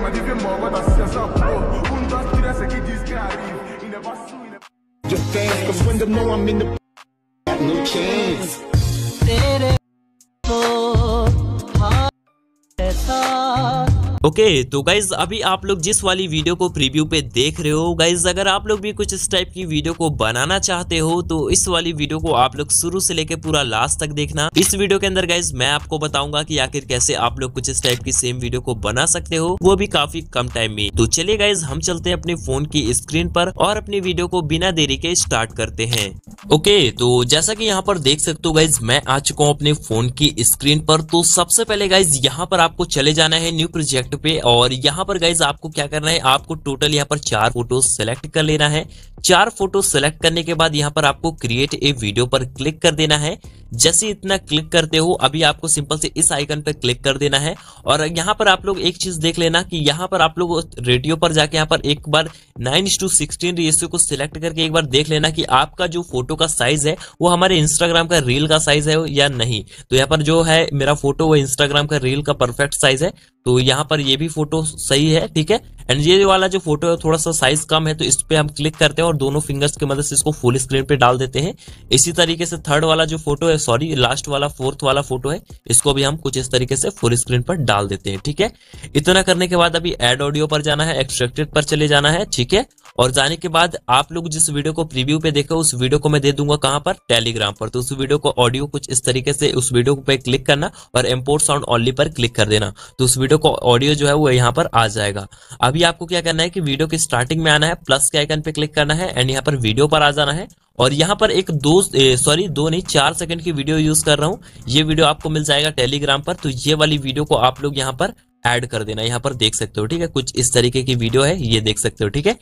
Your fans can win them, no, I'm in the no chance. Okay okay, तो guys अभी आप लोग जिस वाली वीडियो को प्रीव्यू पे देख रहे हो गाइज अगर आप लोग भी कुछ इस टाइप की वीडियो को बनाना चाहते हो तो इस वाली वीडियो को आप लोग शुरू से लेके पूरा लास्ट तक देखना इस वीडियो के अंदर गाइज मैं आपको बताऊंगा कि आखिर कैसे आप लोग कुछ इस टाइप की सेम वीडियो को बना सकते हो वो भी काफी कम टाइम में तो चलिए गाइज हम चलते हैं अपने फोन की स्क्रीन पर और अपनी वीडियो को बिना देरी के स्टार्ट करते हैं ओके okay, तो जैसा कि यहाँ पर देख सकते हो गाइज मैं आ चुका हूँ अपने फोन की स्क्रीन पर तो सबसे पहले गाइज यहाँ पर आपको चले जाना है न्यू प्रोजेक्ट सेलेक्ट पे और यहाँ पर गाइज आपको क्या करना है आपको टोटल यहाँ पर चार फोटो सेलेक्ट कर लेना है चार फोटो सेलेक्ट करने के बाद यहाँ पर आपको क्रिएट ए वीडियो पर क्लिक कर देना है जैसे इतना क्लिक करते हो अभी आपको सिंपल से इस आइकन पर क्लिक कर देना है और यहाँ पर आप लोग एक चीज देख लेना कि यहाँ पर आप लोग रेडियो पर जाके यहाँ पर एक बार नाइन टू सिक्सटीन रेशियो को सिलेक्ट करके एक बार देख लेना कि आपका जो फोटो का साइज है वो हमारे इंस्टाग्राम का रील का साइज है या नहीं तो यहाँ पर जो है मेरा फोटो वो इंस्टाग्राम का रील का परफेक्ट साइज है तो यहाँ पर ये भी फोटो सही है ठीक है एंड ये वाला जो फोटो है थोड़ा सा साइज कम है तो इस पर हम क्लिक करते हैं और दोनों फिंगर्स की मदद से इसको फुल स्क्रीन पे डाल देते हैं इसी तरीके से थर्ड वाला जो फोटो है सॉरी लास्ट वाला फोर्थ वाला फोटो है इसको भी हम कुछ इस तरीके से फुल स्क्रीन पर डाल देते हैं ठीक है इतना करने के बाद अभी एड ऑडियो पर जाना है एक्सट्रेक्टेड पर चले जाना है ठीक है और जाने के बाद आप लोग जिस वीडियो को प्रीव्यू पे देखो उस वीडियो को मैं दे दूंगा कहां पर टेलीग्राम पर तो उस वीडियो को ऑडियो कुछ इस तरीके से उस वीडियो पे क्लिक करना और इम्पोर्ट साउंड ऑनली पर क्लिक कर देना तो उस वीडियो को ऑडियो जो है वो यहाँ पर आ जाएगा अभी आपको क्या करना है कि वीडियो के स्टार्टिंग में आना है प्लस के आइकन पे क्लिक करना है एंड यहाँ पर वीडियो पर आ जाना है और यहाँ पर एक दो सॉरी दो नहीं चार सेकंड की वीडियो यूज कर रहा हूँ ये वीडियो आपको मिल जाएगा टेलीग्राम पर तो ये वाली वीडियो को आप लोग यहाँ पर ऐड कर देना यहाँ पर देख सकते हो ठीक है कुछ इस तरीके की वीडियो है ये देख सकते हो ठीक है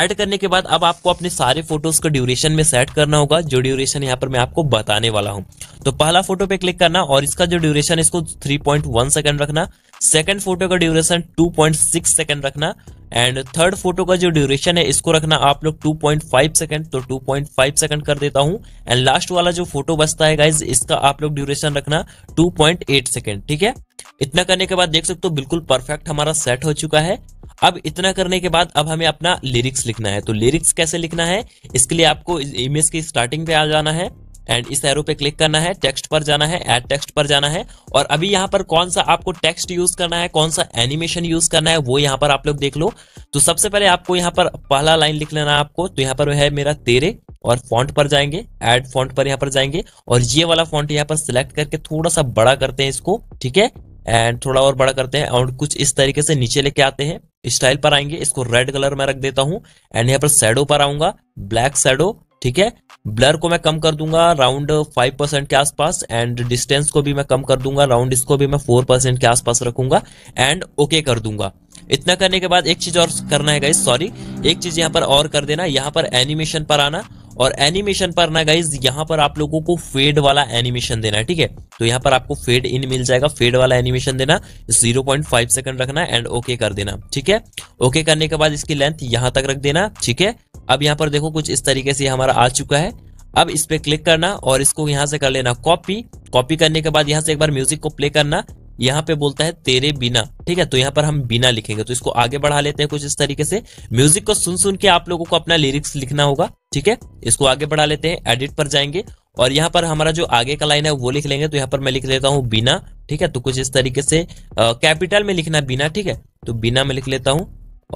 ऐड करने के बाद अब आपको अपने सारे फोटोज को ड्यूरेशन में सेट करना होगा जो ड्यूरेशन यहाँ पर मैं आपको बताने वाला हूँ तो पहला फोटो पे क्लिक करना और इसका जो ड्यूरेशन इसको 3.1 सेकंड रखना सेकंड फोटो का ड्यूरेशन 2.6 सेकंड रखना एंड थर्ड फोटो का जो ड्यूरेशन है इसको रखना आप लोग 2.5 सेकंड तो 2.5 सेकंड कर देता हूं एंड लास्ट वाला जो फोटो बचता है गाइज इसका आप लोग ड्यूरेशन रखना 2.8 सेकेंड ठीक है इतना करने के बाद देख सकते हो बिल्कुल परफेक्ट हमारा सेट हो चुका है अब इतना करने के बाद अब हमें अपना लिरिक्स लिखना है तो लिरिक्स कैसे लिखना है इसके लिए आपको इमेज की स्टार्टिंग पे आ जाना है एंड इस एरो पे क्लिक करना है टेक्स्ट पर जाना है एड टेक्स्ट पर जाना है और अभी यहाँ पर कौन सा आपको टेक्स्ट यूज करना है कौन सा एनिमेशन यूज करना है वो यहाँ पर आप लोग देख लो तो सबसे पहले आपको यहाँ पर पहला लाइन लिख लेना है आपको तो यहाँ पर है मेरा तेरे और फॉन्ट पर जाएंगे एड फॉन्ट पर यहाँ पर जाएंगे और ये वाला फॉन्ट यहाँ पर सिलेक्ट करके थोड़ा सा बड़ा करते हैं इसको ठीक है एंड थोड़ा और बड़ा करते हैं और कुछ इस तरीके से नीचे लेके आते हैं स्टाइल पर आएंगे इसको रेड कलर में रख देता हूं एंड यहाँ पर शेडो पर आऊंगा ब्लैक शेडो ठीक है ब्लर को मैं कम कर दूंगा राउंड फाइव परसेंट के आसपास एंड डिस्टेंस को भी मैं कम कर दूंगा राउंड इसको भी मैं फोर परसेंट के आसपास रखूंगा एंड ओके okay कर दूंगा इतना करने के बाद एक चीज और करना है गाइज सॉरी एक चीज यहाँ पर और कर देना यहाँ पर एनिमेशन पर आना और एनिमेशन पर ना गाइज यहाँ पर आप लोगों को फेड वाला एनिमेशन देना है ठीक है तो यहाँ पर आपको फेड इन मिल जाएगा फेड वाला एनिमेशन देना 0.5 सेकंड रखना एंड ओके कर देना ठीक है ओके करने के बाद इसकी लेंथ यहां तक रख देना ठीक है अब यहाँ पर देखो कुछ इस तरीके से हमारा आ चुका है अब इस पर क्लिक करना और इसको यहाँ से कर लेना कॉपी कॉपी करने के बाद यहाँ से एक बार म्यूजिक को प्ले करना यहाँ पे बोलता है तेरे बिना ठीक है तो यहाँ पर हम बिना लिखेंगे तो इसको आगे बढ़ा लेते हैं कुछ इस तरीके से म्यूजिक को सुन सुन के आप लोगों को अपना लिरिक्स लिखना होगा ठीक है इसको आगे बढ़ा लेते हैं एडिट पर जाएंगे और यहाँ पर हमारा जो आगे का लाइन है वो लिख लेंगे तो यहाँ पर मैं लिख लेता हूँ बिना ठीक है तो कुछ इस तरीके से कैपिटल में लिखना बिना ठीक है तो बिना में लिख लेता हूँ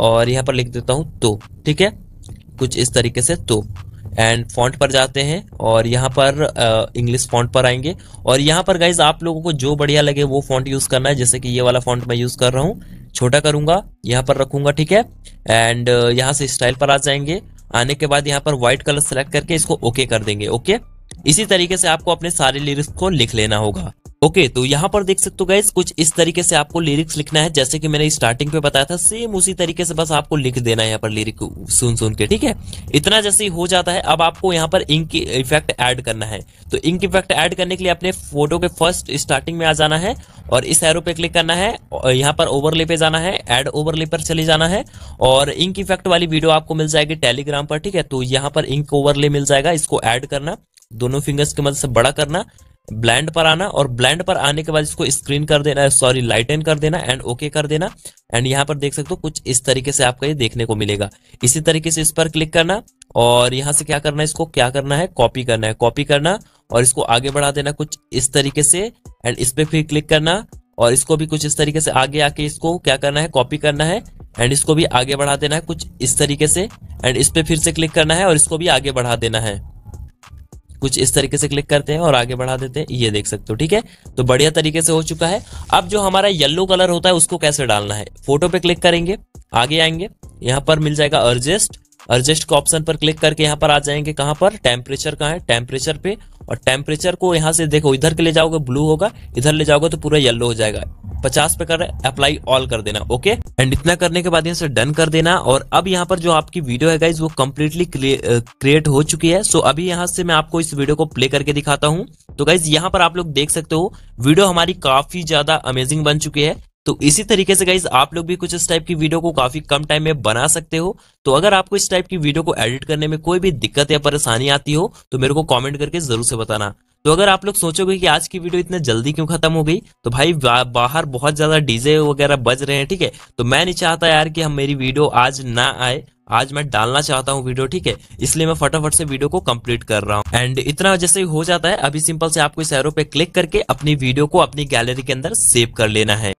और यहाँ पर लिख देता हूँ तो ठीक है कुछ इस तरीके से तो एंड फॉन्ट पर जाते हैं और यहाँ पर इंग्लिश फॉन्ट पर आएंगे और यहाँ पर गाइज आप लोगों को जो बढ़िया लगे वो फॉन्ट यूज़ करना है जैसे कि ये वाला फॉन्ट मैं यूज़ कर रहा हूँ छोटा करूंगा यहाँ पर रखूंगा ठीक है एंड यहाँ से स्टाइल पर आ जाएंगे आने के बाद यहाँ पर व्हाइट कलर सेलेक्ट करके इसको ओके कर देंगे ओके इसी तरीके से आपको अपने सारे लिरिक्स को लिख लेना होगा ओके okay, तो यहाँ पर देख सकते हो गाइज कुछ इस तरीके से आपको लिरिक्स लिखना है जैसे कि मैंने स्टार्टिंग पे बताया था सेम उसी तरीके से बस आपको लिख देना है यहाँ पर लिरिक सुन सुन के ठीक है इतना जैसे हो जाता है अब आपको यहाँ पर इंक इफेक्ट ऐड करना है तो इंक इफेक्ट ऐड करने के लिए अपने फोटो के फर्स्ट स्टार्टिंग में आ जाना है और इस एरो पे क्लिक करना है यहाँ पर ओवरले पे जाना है एड ओवरले पर चले जाना है और इंक इफेक्ट वाली वीडियो आपको मिल जाएगी टेलीग्राम पर ठीक है तो यहाँ पर इंक ओवरले मिल जाएगा इसको एड करना दोनों फिंगर्स की मदद से बड़ा करना ब्लैंड पर आना और ब्लैंड पर आने के बाद इसको स्क्रीन कर देना सॉरी लाइटन कर देना एंड ओके okay कर देना एंड यहाँ पर देख सकते हो कुछ इस तरीके से आपको ये देखने को मिलेगा इसी तरीके से इस पर क्लिक करना और यहाँ से क्या करना है इसको क्या करना है कॉपी करना है कॉपी करना और इसको आगे बढ़ा देना कुछ इस तरीके से एंड इस पर फिर क्लिक करना और इसको भी कुछ इस तरीके से आगे आके इसको क्या करना है कॉपी करना है एंड इसको भी आगे बढ़ा देना है कुछ इस तरीके से एंड इस पर फिर से क्लिक करना है और इसको भी आगे बढ़ा देना है कुछ इस तरीके से क्लिक करते हैं और आगे बढ़ा देते हैं ये देख सकते हो ठीक है तो बढ़िया तरीके से हो चुका है अब जो हमारा येल्लो कलर होता है उसको कैसे डालना है फोटो पे क्लिक करेंगे आगे आएंगे यहाँ पर मिल जाएगा अर्जेस्ट अर्जेस्ट का ऑप्शन पर क्लिक करके यहाँ पर आ जाएंगे कहाँ पर टेम्परेचर कहाँ है टेम्परेचर पे और टेम्परेचर को यहाँ से देखो इधर के ले जाओगे ब्लू होगा इधर ले जाओगे तो पूरा येलो हो जाएगा पचास पे कर अप्लाई ऑल कर देना ओके एंड इतना करने के बाद यहाँ से डन कर देना और अब यहाँ पर जो आपकी वीडियो है गाइज वो कम्प्लीटली क्रिएट हो चुकी है सो अभी यहाँ से मैं आपको इस वीडियो को प्ले करके दिखाता हूँ तो गाइज यहाँ पर आप लोग देख सकते हो वीडियो हमारी काफी ज्यादा अमेजिंग बन चुकी है तो इसी तरीके से गाइज आप लोग भी कुछ इस टाइप की वीडियो को काफी कम टाइम में बना सकते हो तो अगर आपको इस टाइप की वीडियो को एडिट करने में कोई भी दिक्कत या परेशानी आती हो तो मेरे को कमेंट करके जरूर से बताना तो अगर आप लोग सोचोगे कि आज की वीडियो इतने जल्दी क्यों खत्म हो गई तो भाई बाहर बहुत ज्यादा डीजे वगैरह बज रहे हैं ठीक है तो मैं नहीं चाहता यार कि हम मेरी वीडियो आज ना आए आज मैं डालना चाहता हूँ वीडियो ठीक है इसलिए मैं फटाफट से वीडियो को कंप्लीट कर रहा हूँ एंड इतना जैसे हो जाता है अभी सिंपल से आपको इस एरो पे क्लिक करके अपनी वीडियो को अपनी गैलरी के अंदर सेव कर लेना है